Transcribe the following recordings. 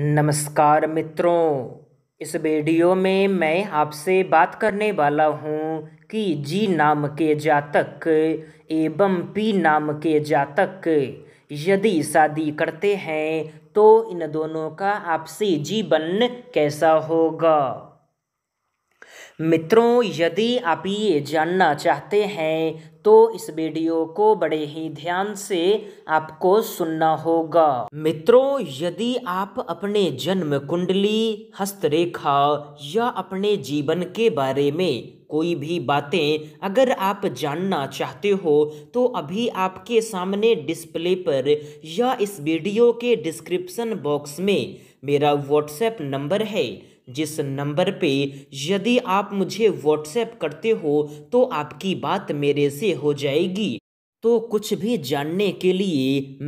नमस्कार मित्रों इस वीडियो में मैं आपसे बात करने वाला हूँ कि जी नाम के जातक एवं पी नाम के जातक यदि शादी करते हैं तो इन दोनों का आपसी जीवन कैसा होगा मित्रों यदि आप ये जानना चाहते हैं तो इस वीडियो को बड़े ही ध्यान से आपको सुनना होगा मित्रों यदि आप अपने जन्म कुंडली हस्तरेखा या अपने जीवन के बारे में कोई भी बातें अगर आप जानना चाहते हो तो अभी आपके सामने डिस्प्ले पर या इस वीडियो के डिस्क्रिप्शन बॉक्स में मेरा व्हाट्सएप नंबर है जिस नंबर पे यदि आप मुझे व्हाट्सएप करते हो तो आपकी बात मेरे से हो जाएगी तो कुछ भी जानने के लिए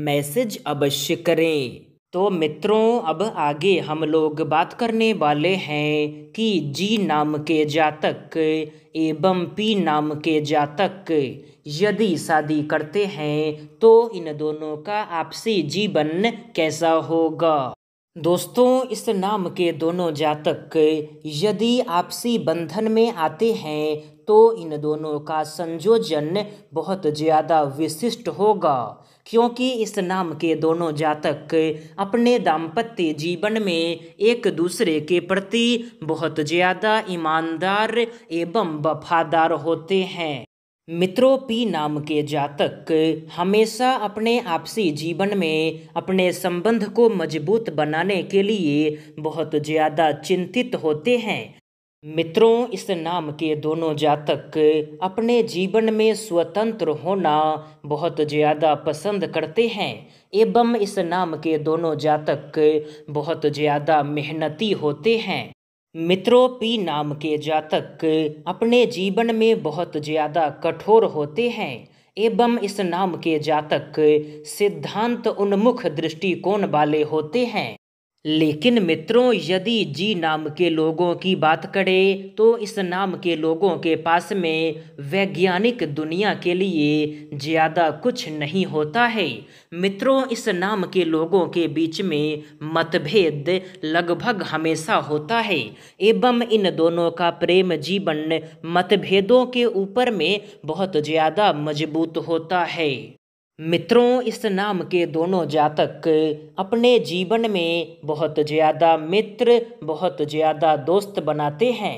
मैसेज अवश्य करें तो मित्रों अब आगे हम लोग बात करने वाले हैं कि जी नाम के जातक एवं पी नाम के जातक यदि शादी करते हैं तो इन दोनों का आपसी जीवन कैसा होगा दोस्तों इस नाम के दोनों जातक यदि आपसी बंधन में आते हैं तो इन दोनों का संयोजन बहुत ज़्यादा विशिष्ट होगा क्योंकि इस नाम के दोनों जातक अपने दाम्पत्य जीवन में एक दूसरे के प्रति बहुत ज़्यादा ईमानदार एवं वफादार होते हैं मित्रों पी नाम के जातक हमेशा अपने आपसी जीवन में अपने संबंध को मजबूत बनाने के लिए बहुत ज़्यादा चिंतित होते हैं मित्रों इस नाम के दोनों जातक अपने जीवन में स्वतंत्र होना बहुत ज़्यादा पसंद करते हैं एवं इस नाम के दोनों जातक बहुत ज़्यादा मेहनती होते हैं मित्रोपी नाम के जातक अपने जीवन में बहुत ज़्यादा कठोर होते हैं एवं इस नाम के जातक सिद्धांत उन्मुख दृष्टिकोण वाले होते हैं लेकिन मित्रों यदि जी नाम के लोगों की बात करें तो इस नाम के लोगों के पास में वैज्ञानिक दुनिया के लिए ज़्यादा कुछ नहीं होता है मित्रों इस नाम के लोगों के बीच में मतभेद लगभग हमेशा होता है एवं इन दोनों का प्रेम जीवन मतभेदों के ऊपर में बहुत ज़्यादा मजबूत होता है मित्रों इस नाम के दोनों जातक अपने जीवन में बहुत ज़्यादा मित्र बहुत ज़्यादा दोस्त बनाते हैं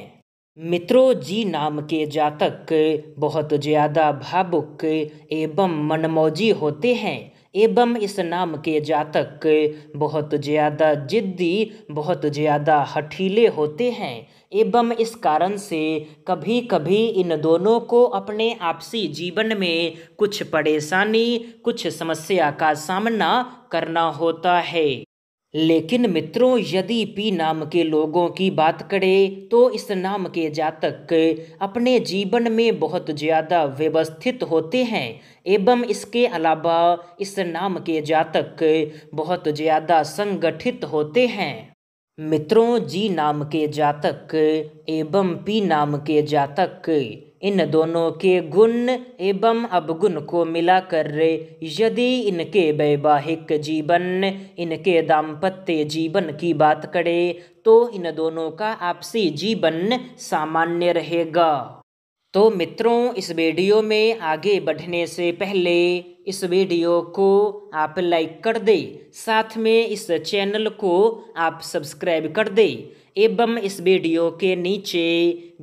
मित्रों जी नाम के जातक बहुत ज़्यादा भावुक एवं मनमौजी होते हैं एवं इस नाम के जातक बहुत ज़्यादा ज़िद्दी बहुत ज़्यादा हठीले होते हैं एवं इस कारण से कभी कभी इन दोनों को अपने आपसी जीवन में कुछ परेशानी कुछ समस्या का सामना करना होता है लेकिन मित्रों यदि पी नाम के लोगों की बात करें तो इस नाम के जातक अपने जीवन में बहुत ज़्यादा व्यवस्थित होते हैं एवं इसके अलावा इस नाम के जातक बहुत ज़्यादा संगठित होते हैं मित्रों जी नाम के जातक एवं पी नाम के जातक इन दोनों के गुण एवं अवगुण को मिलाकर यदि इनके वैवाहिक जीवन इनके दाम्पत्य जीवन की बात करें तो इन दोनों का आपसी जीवन सामान्य रहेगा तो मित्रों इस वीडियो में आगे बढ़ने से पहले इस वीडियो को आप लाइक कर दें साथ में इस चैनल को आप सब्सक्राइब कर दें एवं इस वीडियो के नीचे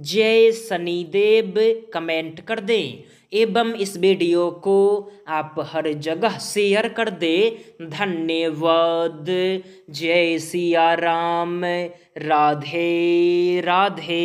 जय शनिदेव कमेंट कर दें एवं इस वीडियो को आप हर जगह शेयर कर दें धन्यवाद जय सिया राम राधे राधे